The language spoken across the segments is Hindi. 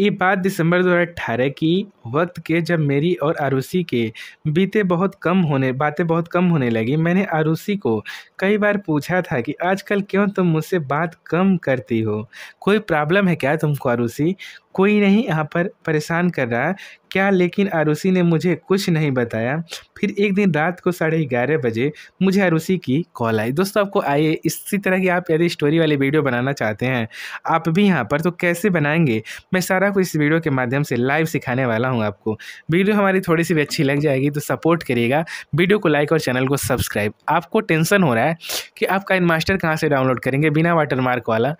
ये बात दिसंबर 2018 की वक्त के जब मेरी और आरूसी के बीते बहुत कम होने बातें बहुत कम होने लगी मैंने आरूसी को कई बार पूछा था कि आजकल क्यों तुम मुझसे बात कम करती हो कोई प्रॉब्लम है क्या तुमको आरूसी कोई नहीं यहाँ पर परेशान कर रहा क्या लेकिन आरुषि ने मुझे कुछ नहीं बताया फिर एक दिन रात को साढ़े ग्यारह बजे मुझे आरुषि की कॉल आई दोस्तों आपको आइए इसी तरह की आप यदि स्टोरी वाली वीडियो बनाना चाहते हैं आप भी यहाँ पर तो कैसे बनाएंगे मैं सारा कुछ इस वीडियो के माध्यम से लाइव सिखाने वाला हूँ आपको वीडियो हमारी थोड़ी सी भी अच्छी लग जाएगी तो सपोर्ट करिएगा वीडियो को लाइक और चैनल को सब्सक्राइब आपको टेंशन हो रहा है कि आपका इन मास्टर कहाँ से डाउनलोड करेंगे बिना वाटरमार्क वाला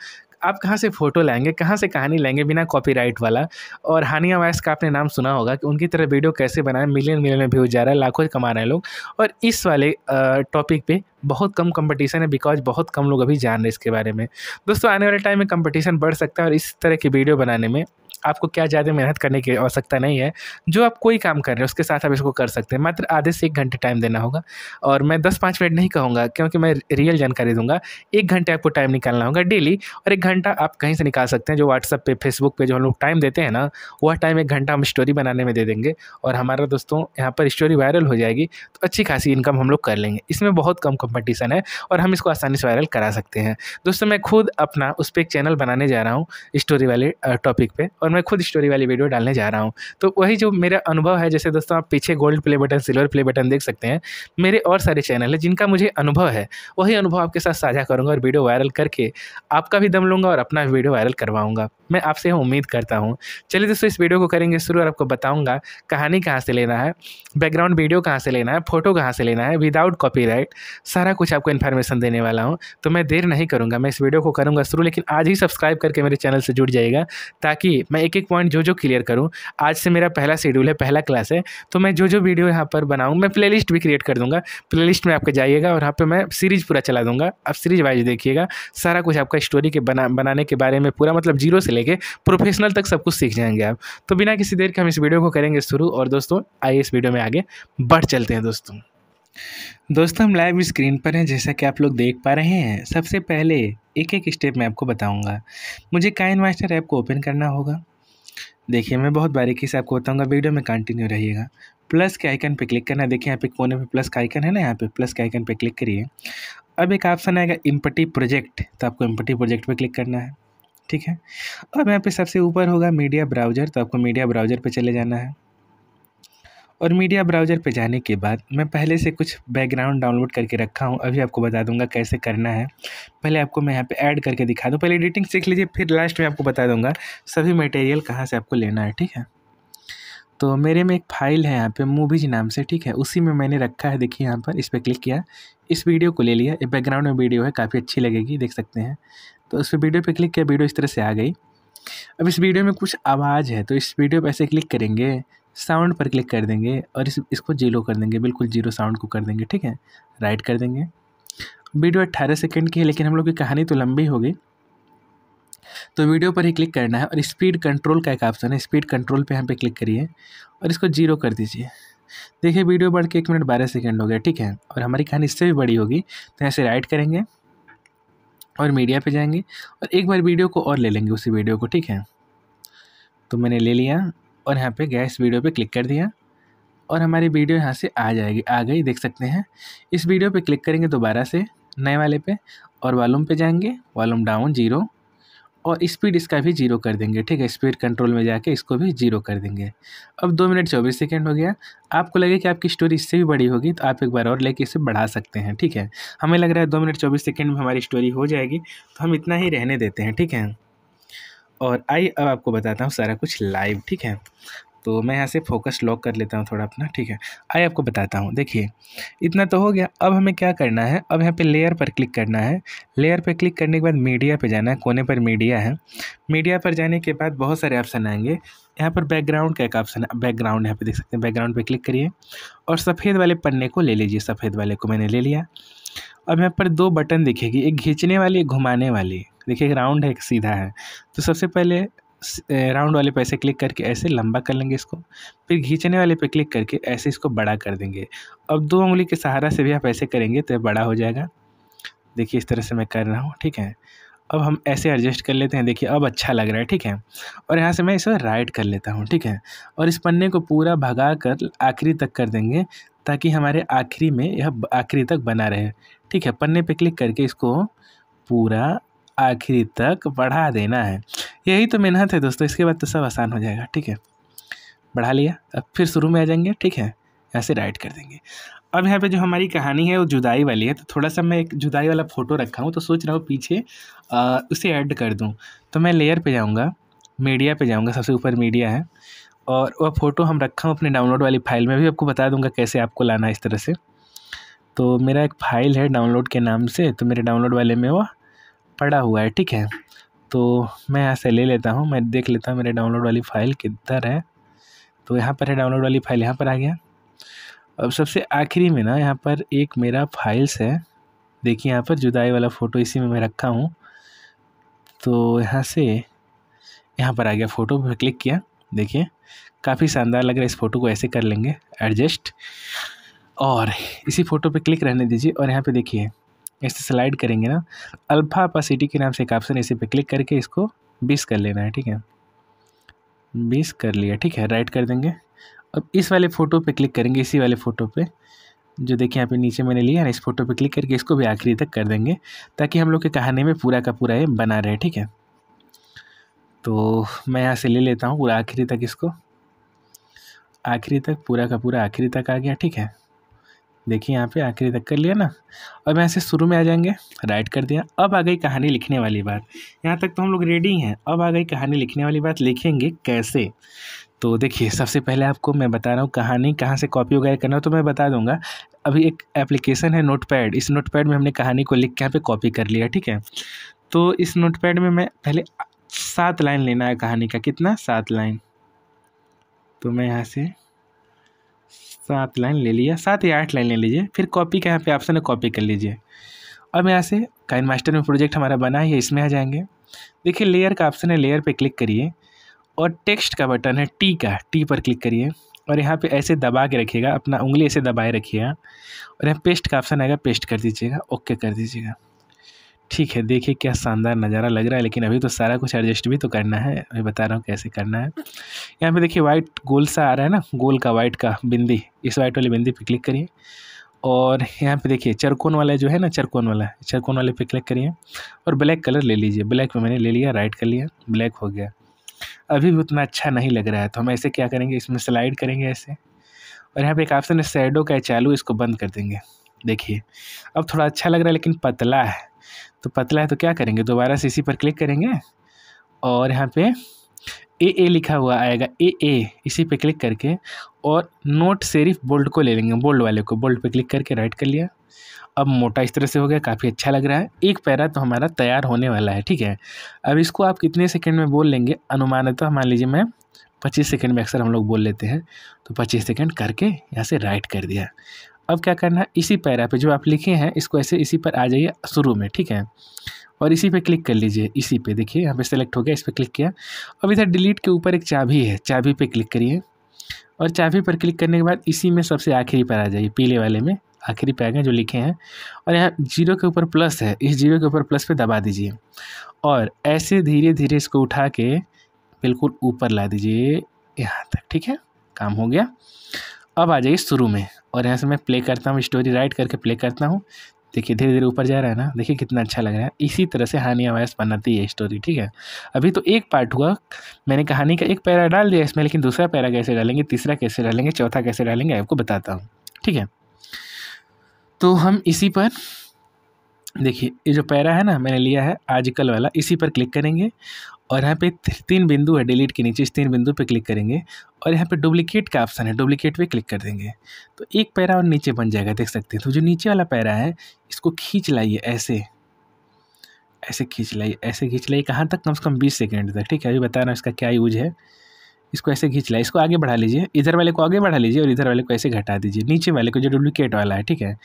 आप कहाँ से फ़ोटो लाएंगे कहाँ से कहानी लाएंगे बिना कॉपीराइट वाला और हानिया वायस का आपने नाम सुना होगा कि उनकी तरह वीडियो कैसे बनाए मिलियन मिलियन में व्यूज जा रहा है लाखों कमा रहे हैं लोग और इस वाले टॉपिक पे बहुत कम कंपटीशन है बिकॉज बहुत कम लोग अभी जान रहे हैं इसके बारे में दोस्तों आने वाले टाइम में कंपटीशन बढ़ सकता है और इस तरह की वीडियो बनाने में आपको क्या ज़्यादा मेहनत करने की आवश्यकता नहीं है जो आप कोई काम कर रहे हैं उसके साथ आप इसको कर सकते हैं मात्र आधे से एक घंटे टाइम देना होगा और मैं दस पाँच मिनट नहीं कहूँगा क्योंकि मैं रियल जानकारी दूंगा एक घंटे आपको टाइम निकालना होगा डेली और एक घंटा आप कहीं से निकाल सकते हैं जो व्हाट्सअप पे फेसबुक पे जो हम लोग टाइम देते हैं ना वह टाइम एक घंटा हम स्टोरी बनाने में दे देंगे और हमारा दोस्तों यहाँ पर स्टोरी वायरल हो जाएगी तो अच्छी खासी इनकम हम लोग कर लेंगे इसमें बहुत कम कंपटीशन है और हम इसको आसानी से वायरल करा सकते हैं दोस्तों मैं खुद अपना उस पर एक चैनल बनाने जा रहा हूँ स्टोरी वाले टॉपिक पर और मैं खुद स्टोरी वाली वीडियो डालने जा रहा हूँ तो वही जो मेरा अनुभव है जैसे दोस्तों आप पीछे gold play button silver play button देख सकते हैं मेरे और सारे चैनल हैं जिनका मुझे अनुभव है वही अनुभव आपके साथ साझा करूँगा और वीडियो वायरल करके आपका भी दम लूँगा और अपना वीडियो वायरल करवाऊँगा मैं आपसे उम्मीद करता हूँ चलिए दोस्तों इस वीडियो को करेंगे शुरू और आपको बताऊँगा कहानी कहाँ से लेना है बैकग्राउंड वीडियो कहाँ से लेना है फोटो कहाँ से लेना है विदाउट कॉपी सारा कुछ आपको इन्फॉर्मेशन देने वाला हूँ तो मैं देर नहीं करूँगा मैं इस वीडियो को करूँगा शुरू लेकिन आज ही सब्सक्राइब करके मेरे चैनल से जुड़ जाएगा ताकि मैं एक एक पॉइंट जो जो क्लियर करूँ आज से मेरा पहला शेड्यूल है पहला क्लास है तो मैं जो जो वीडियो यहाँ पर बनाऊँ मैं प्ले भी क्रिएट कर दूँगा प्ले में आपके जाइएगा और यहाँ पर मैं सीरीज़ पूरा चला दूँगा आप सीरीज वाइज देखिएगा सारा कुछ आपका स्टोरी के बना बनाने के बारे में पूरा मतलब जीरो से लेके प्रोफेशनल तक सब कुछ सीख जाएंगे आप तो बिना किसी देर के हम इस वीडियो को करेंगे शुरू और दोस्तों आइए इस वीडियो में आगे बढ़ चलते हैं दोस्तों दोस्तों हम लाइव स्क्रीन पर हैं जैसा कि आप लोग देख पा रहे हैं सबसे पहले एक एक स्टेप मैं आपको बताऊंगा मुझे काइन मास्टर ऐप को ओपन करना होगा देखिए मैं बहुत बारीकी से आपको बताऊंगा वीडियो में कंटिन्यू रहिएगा प्लस के आइकन पे क्लिक करना है देखिए यहाँ पे कोने पे प्लस का आइकन है ना यहाँ पे प्लस के आइकन पे क्लिक करिए अब एक ऑप्शन आएगा इम्पटी प्रोजेक्ट तो आपको इम्पटी प्रोजेक्ट पे क्लिक करना है ठीक है अब यहाँ पे सबसे ऊपर होगा मीडिया ब्राउज़र तो आपको मीडिया ब्राउज़र पे चले जाना है और मीडिया ब्राउज़र पे जाने के बाद मैं पहले से कुछ बैकग्राउंड डाउनलोड करके रखा हूँ अभी आपको बता दूंगा कैसे करना है पहले आपको मैं यहाँ पे ऐड करके दिखा दूँ पहले एडिटिंग सीख लीजिए फिर लास्ट में आपको बता दूंगा सभी मटेरियल कहाँ से आपको लेना है ठीक है तो मेरे में एक फाइल है यहाँ पर मूवीज नाम से ठीक है उसी में मैंने रखा है देखिए यहाँ पर इस पर क्लिक किया इस वीडियो को ले लिया ये बैकग्राउंड में वीडियो है काफ़ी अच्छी लगेगी देख सकते हैं तो उस पर वीडियो पर क्लिक किया वीडियो इस तरह से आ गई अब इस वीडियो में कुछ आवाज़ है तो इस वीडियो पर ऐसे क्लिक करेंगे साउंड पर क्लिक कर देंगे और इस इसको जीरो कर देंगे बिल्कुल जीरो साउंड को कर देंगे ठीक है राइट कर देंगे वीडियो अट्ठारह सेकेंड की है लेकिन हम लोग की कहानी तो लंबी होगी तो वीडियो पर ही क्लिक करना है और स्पीड कंट्रोल का एक ऑप्शन है स्पीड कंट्रोल पे यहाँ पे क्लिक करिए और इसको जीरो कर दीजिए देखिए वीडियो बढ़ के एक मिनट बारह सेकेंड हो गया ठीक है और हमारी कहानी इससे भी बड़ी होगी तो यहाँ से राइट करेंगे और मीडिया पे जाएंगे और एक बार वीडियो को और ले लेंगे उसी वीडियो को ठीक है तो मैंने ले लिया और यहाँ पे गया इस वीडियो पे क्लिक कर दिया और हमारी वीडियो यहाँ से आ जाएगी आ गई देख सकते हैं इस वीडियो पे क्लिक करेंगे दोबारा से नए वाले पे और वालूम पे जाएंगे वालूम डाउन जीरो और स्पीड इसका भी जीरो कर देंगे ठीक है स्पीड कंट्रोल में जाके इसको भी जीरो कर देंगे अब दो मिनट चौबीस सेकेंड हो गया आपको लगे कि आपकी स्टोरी इससे भी बड़ी होगी तो आप एक बार और लेके इसे बढ़ा सकते हैं ठीक है हमें लग रहा है दो मिनट चौबीस सेकेंड में हमारी स्टोरी हो जाएगी तो हम इतना ही रहने देते हैं ठीक है और आई अब आपको बताता हूँ सारा कुछ लाइव ठीक है तो मैं यहाँ से फोकस लॉक कर लेता हूँ थोड़ा अपना ठीक है आई आपको बताता हूँ देखिए इतना तो हो गया अब हमें क्या करना है अब यहाँ पे लेयर पर क्लिक करना है लेयर पर क्लिक करने के बाद मीडिया पे जाना है कोने पर मीडिया है मीडिया पर जाने के बाद बहुत सारे ऑप्शन आएंगे यहाँ पर बैकग्राउंड का एक ऑप्शन है बैकग्राउंड यहाँ पर देख सकते हैं बैकग्राउंड पर क्लिक करिए और सफ़ेद वाले पन्ने को ले लीजिए सफ़ेद वाले को मैंने ले लिया अब यहाँ पर दो बटन दिखेगी एक खींचने वाली एक घुमाने वाली देखिए राउंड है एक सीधा है तो सबसे पहले राउंड वाले पैसे क्लिक करके ऐसे लंबा कर लेंगे इसको फिर खींचने वाले पे क्लिक करके ऐसे इसको बड़ा कर देंगे अब दो उंगली के सहारा से भी आप ऐसे करेंगे तो बड़ा हो जाएगा देखिए इस तरह से मैं कर रहा हूँ ठीक है अब हम ऐसे एडजस्ट कर लेते हैं देखिए अब अच्छा लग रहा है ठीक है और यहाँ से मैं इसे राइट कर लेता हूँ ठीक है और इस पन्ने को पूरा भगा कर आखिरी तक कर देंगे ताकि हमारे आखिरी में यह आखिरी तक बना रहे ठीक है पन्ने पे क्लिक करके इसको पूरा आखिरी तक बढ़ा देना है यही तो मेहनत है दोस्तों इसके बाद तो सब आसान हो जाएगा ठीक है बढ़ा लिया अब फिर शुरू में आ जाएंगे ठीक है ऐसे राइट कर देंगे अब यहाँ पे जो हमारी कहानी है वो जुदाई वाली है तो थोड़ा सा मैं एक जुदाई वाला फ़ोटो रखा हूँ तो सोच रहा हूँ पीछे आ, उसे ऐड कर दूँ तो मैं लेयर पे जाऊँगा मीडिया पे जाऊँगा सबसे ऊपर मीडिया है और वह फ़ोटो हम रखा हूँ अपने डाउनलोड वाली फ़ाइल में भी आपको बता दूँगा कैसे आपको लाना है इस तरह से तो मेरा एक फ़ाइल है डाउनलोड के नाम से तो मेरे डाउनलोड वाले में वह पड़ा हुआ है ठीक है तो मैं यहाँ से ले लेता हूँ मैं देख लेता हूँ मेरे डाउनलोड वाली फ़ाइल किधर है तो यहाँ पर है डाउनलोड वाली फ़ाइल यहाँ पर आ गया अब सबसे आखिरी में ना यहाँ पर एक मेरा फाइल्स है देखिए यहाँ पर जुदाई वाला फ़ोटो इसी में मैं रखा हूँ तो यहाँ से यहाँ पर आ गया फ़ोटो पर क्लिक किया देखिए काफ़ी शानदार लग रहा है इस फ़ोटो को ऐसे कर लेंगे एडजस्ट और इसी फ़ोटो पे क्लिक रहने दीजिए और यहाँ पे देखिए ऐसे स्लाइड करेंगे ना अल्फ़ा अपासिटी के नाम से एक ऑप्शन इसी पे क्लिक करके इसको बीस कर लेना है ठीक है बीस कर लिया ठीक है राइट कर देंगे अब इस वाले फ़ोटो पे क्लिक करेंगे इसी वाले फ़ोटो पे जो देखिए यहाँ पे नीचे मैंने लिया ना इस फोटो पे क्लिक करके इसको भी आखिरी तक कर देंगे ताकि हम लोग के कहानी में पूरा का पूरा ये बना रहे ठीक है तो मैं यहाँ से ले लेता हूँ पूरा आखिरी तक इसको आखिरी तक पूरा का पूरा आखिरी तक आ गया ठीक है देखिए यहाँ पे आखिरी तक कर लिया ना अब यहाँ से शुरू में आ जाएंगे राइट कर दिया अब आ गई कहानी लिखने वाली बात यहाँ तक तो हम लोग रेडी हैं अब आ गई कहानी लिखने वाली बात लिखेंगे कैसे तो देखिए सबसे पहले आपको मैं बता रहा हूँ कहानी कहाँ से कॉपी वगैरह करना हो तो मैं बता दूंगा अभी एक एप्लीकेशन है नोटपैड इस नोटपैड में हमने कहानी को लिख के यहाँ पे कॉपी कर लिया ठीक है तो इस नोटपैड में मैं पहले सात लाइन लेना है कहानी का कितना सात लाइन तो मैं यहाँ से सात लाइन ले लिया सात या आठ लाइन ले लीजिए फिर कॉपी का यहाँ पे ऑप्शन है कॉपी कर लीजिए अब यहाँ से काइन मास्टर में प्रोजेक्ट हमारा बना है इसमें आ जाएंगे देखिए लेयर का ऑप्शन है लेयर पे क्लिक करिए और टेक्स्ट का बटन है टी का टी पर क्लिक करिए और यहाँ पे ऐसे दबा के रखिएगा अपना उंगली ऐसे दबाए रखिएगा और यहाँ पेस्ट का ऑप्शन आएगा पेस्ट कर दीजिएगा ओके कर दीजिएगा ठीक है देखिए क्या शानदार नज़ारा लग रहा है लेकिन अभी तो सारा कुछ एडजस्ट भी तो करना है अभी बता रहा हूँ कैसे करना है यहाँ पे देखिए वाइट गोल सा आ रहा है ना गोल का वाइट का बिंदी इस वाइट वाली बिंदी पे क्लिक करिए और यहाँ पे देखिए चरकोन वाला जो है ना चरकोन वाला चरकोन वाले पे क्लिक करिए और ब्लैक कलर ले लीजिए ब्लैक में मैंने ले लिया राइट कर लिया ब्लैक हो गया अभी भी उतना अच्छा नहीं लग रहा है तो हम ऐसे क्या करेंगे इसमें स्लाइड करेंगे ऐसे और यहाँ पर एक ऑप्शन है सैडो का चालू इसको बंद कर देंगे देखिए अब थोड़ा अच्छा लग रहा है लेकिन पतला है तो पतला है तो क्या करेंगे दोबारा से इसी पर क्लिक करेंगे और यहाँ पे ए ए लिखा हुआ आएगा ए ए इसी पे क्लिक करके और नोट सिर्फ बोल्ड को ले लेंगे बोल्ड वाले को बोल्ड पे क्लिक करके राइट कर लिया अब मोटा इस तरह से हो गया काफ़ी अच्छा लग रहा है एक पैरा तो हमारा तैयार होने वाला है ठीक है अब इसको आप कितने सेकंड में बोल लेंगे अनुमानतः मान लीजिए मैं पच्चीस सेकेंड में अक्सर हम लोग बोल लेते हैं तो पच्चीस सेकेंड करके यहाँ से राइट कर दिया अब क्या करना है इसी पैरा पे जो आप लिखे हैं इसको ऐसे इसी पर आ जाइए शुरू में ठीक है और इसी पे क्लिक कर लीजिए इसी पे देखिए यहाँ पे सेलेक्ट हो गया इस पर क्लिक किया अब इधर डिलीट के ऊपर एक चाबी है चाबी पे क्लिक करिए और चाबी पर क्लिक करने के बाद इसी में सबसे आखिरी पर आ जाइए पीले वाले में आखिरी पैर हैं जो लिखे हैं और यहाँ जीरो के ऊपर प्लस है इस जीरो के ऊपर प्लस पर दबा दीजिए और ऐसे धीरे धीरे इसको उठा के बिल्कुल ऊपर ला दीजिए यहाँ तक ठीक है काम हो गया अब आ जाइए शुरू में और यहाँ से मैं प्ले करता हूँ स्टोरी राइट करके प्ले करता हूँ देखिए धीरे धीरे ऊपर जा रहा है ना देखिए कितना अच्छा लग रहा है इसी तरह से हानिया वायस बनाती है स्टोरी ठीक है अभी तो एक पार्ट हुआ मैंने कहानी का एक पैरा डाल दिया इसमें लेकिन दूसरा पैरा कैसे डालेंगे तीसरा कैसे डालेंगे चौथा कैसे डालेंगे आपको बताता हूँ ठीक है तो हम इसी पर देखिए ये जो पैरा है ना मैंने लिया है आजकल वाला इसी पर क्लिक करेंगे और यहाँ पे तीन बिंदु है डिलीट के नीचे इस तीन बिंदु पे क्लिक करेंगे और यहाँ पे डुप्लीकेट का ऑप्शन है डुप्लीकेट पे क्लिक कर देंगे तो एक पैरा और नीचे बन जाएगा देख सकते हैं तो जो नीचे वाला पैरा है इसको खींच लाइए ऐसे ऐसे खींच लाइए ऐसे खींच लाइए कहाँ तक कम से कम बीस सेकेंड तक ठीक है अभी बता रहा हूँ इसका क्या यूज है इसको ऐसे खींच लाइए इसको आगे बढ़ा लीजिए इधर वाले को आगे बढ़ा लीजिए और इधर वाले को ऐसे घटा दीजिए नीचे वाले को जो डुप्लीकेट वाला है ठीक है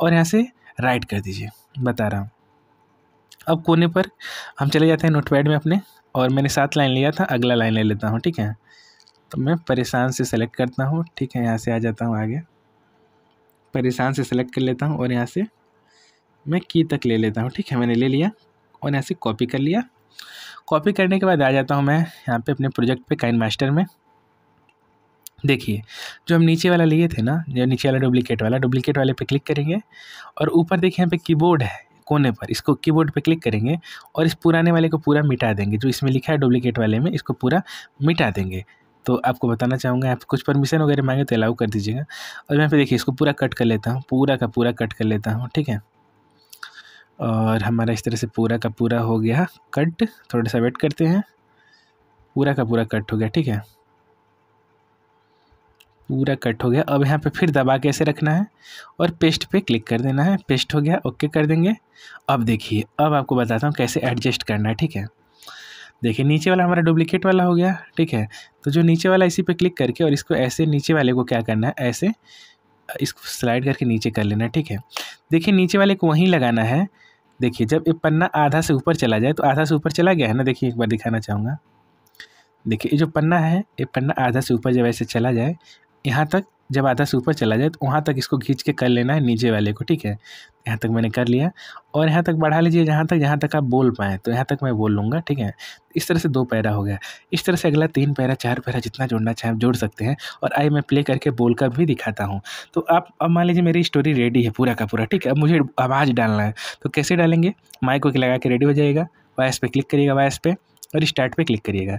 और यहाँ से राइट कर दीजिए बता रहा हूँ अब कोने पर हम चले जाते हैं नोटपैड में अपने और मैंने सात लाइन लिया था अगला लाइन ले लेता हूँ ठीक है तो मैं परेशान से सेलेक्ट करता हूँ ठीक है यहाँ से आ जाता हूँ आगे परेशान से सेलेक्ट कर लेता हूँ और यहाँ से मैं की तक ले लेता हूँ ठीक है मैंने ले लिया और यहाँ से कॉपी कर लिया कॉपी करने के बाद आ जाता हूँ मैं यहाँ पे अपने प्रोजेक्ट पे काइन मास्टर में देखिए जो हम नीचे वाला लिए थे ना जो नीचे वाला डुप्लीकेट वाला डुप्लीकेट वाले पे क्लिक करेंगे और ऊपर देखिए यहाँ पे कीबोर्ड है कोने पर इसको कीबोर्ड पे क्लिक करेंगे और इस पुराने वाले को पूरा मिटा देंगे जो इसमें लिखा है डुप्लीकेट वाले में इसको पूरा मिटा देंगे तो आपको बताना चाहूँगा आप कुछ परमिशन वगैरह मांगे तो अलाउ कर दीजिएगा और यहाँ पर देखिए इसको पूरा कट कर लेता हूँ पूरा का पूरा कट कर लेता हूँ ठीक है और हमारा इस तरह से पूरा का पूरा हो गया कट थोड़ा सा वेट करते हैं पूरा का पूरा कट हो गया ठीक है पूरा कट हो गया अब यहाँ पे फिर दबा के ऐसे रखना है और पेस्ट पे क्लिक कर देना है पेस्ट हो गया ओके कर देंगे अब देखिए अब आपको बताता हूँ कैसे एडजस्ट करना है ठीक है देखिए नीचे वाला हमारा डुप्लीकेट वाला हो गया ठीक है तो जो नीचे वाला इसी पे क्लिक करके और इसको ऐसे नीचे वाले को क्या करना है ऐसे इसको स्लाइड करके नीचे कर लेना ठीक है देखिए नीचे वाले को वहीं लगाना है देखिए जब ये पन्ना आधा से ऊपर चला जाए तो आधा से ऊपर चला गया है ना देखिए एक बार दिखाना चाहूँगा देखिए ये जो पन्ना है ये पन्ना आधा से ऊपर जब ऐसे चला जाए यहाँ तक जब आधा से ऊपर चला जाए तो वहाँ तक इसको खींच के कर लेना है नीचे वाले को ठीक है यहाँ तक मैंने कर लिया और यहाँ तक बढ़ा लीजिए जहाँ तक जहाँ तक आप बोल पाएँ तो यहाँ तक मैं बोल लूँगा ठीक है इस तरह से दो पैरा हो गया इस तरह से अगला तीन पैरा चार पैरा जितना जोड़ना चाहे आप जोड़ सकते हैं और आई मैं प्ले करके बोल कर भी दिखाता हूँ तो आप अब मान लीजिए मेरी स्टोरी रेडी है पूरा का पूरा ठीक है अब मुझे आवाज़ डालना है तो कैसे डालेंगे माइक को लगा के रेडी हो जाएगा वायस पे क्लिक करिएगा वायस पे और स्टार्ट पे क्लिक करिएगा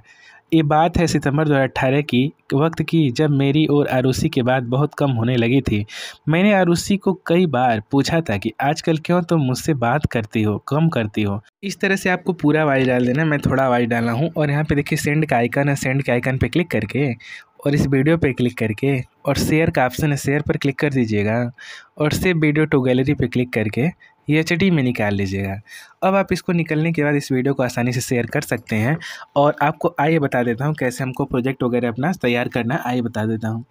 ये बात है सितंबर 2018 की वक्त की जब मेरी और आरूसी की बात बहुत कम होने लगी थी मैंने आरूसी को कई बार पूछा था कि आजकल क्यों तुम तो मुझसे बात करती हो कम करती हो इस तरह से आपको पूरा आवाज़ डाल देना मैं थोड़ा आवाज़ डाला हूँ और यहाँ पे देखिए सेंड का आइकन है सेंड के आइकन पर क्लिक करके और इस वीडियो पर क्लिक करके और शेयर का ऑप्शन है शेयर पर क्लिक कर दीजिएगा और सेव वीडियो टू गैलरी पर क्लिक करके ये एच में निकाल लीजिएगा अब आप इसको निकलने के बाद इस वीडियो को आसानी से शेयर कर सकते हैं और आपको आइए बता देता हूँ कैसे हमको प्रोजेक्ट वगैरह अपना तैयार करना आइए बता देता हूँ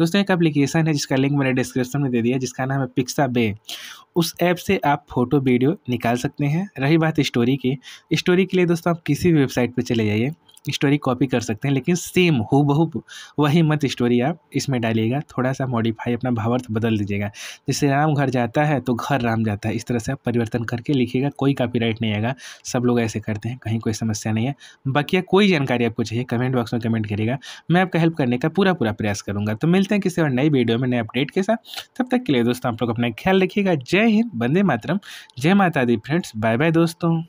दोस्तों एक एप्लीकेशन है जिसका लिंक मैंने डिस्क्रिप्शन में दे दिया जिसका नाम है पिक्सा बे उस ऐप से आप फ़ोटो वीडियो निकाल सकते हैं रही बात स्टोरी की स्टोरी के लिए दोस्तों आप किसी भी वेबसाइट पर चले जाइए स्टोरी कॉपी कर सकते हैं लेकिन सेम हु बहू वही मत स्टोरी आप इसमें डालिएगा थोड़ा सा मॉडिफाई अपना भावार्थ बदल दीजिएगा जैसे राम घर जाता है तो घर राम जाता है इस तरह से आप परिवर्तन करके लिखिएगा कोई कॉपीराइट नहीं आएगा सब लोग ऐसे करते हैं कहीं कोई समस्या नहीं है बाकी कोई जानकारी आपको चाहिए कमेंट बॉक्स में कमेंट करिएगा मैं आपका हेल्प करने का पूरा पूरा प्रयास करूँगा तो मिलते हैं किसी और नई वीडियो में नए अपडेट के साथ तब तक के लिए दोस्तों आप लोग अपना ख्याल रखिएगा जय जय हिंद बंदे मातरम जय माता दी फ्रेंड्स बाय बाय दोस्तों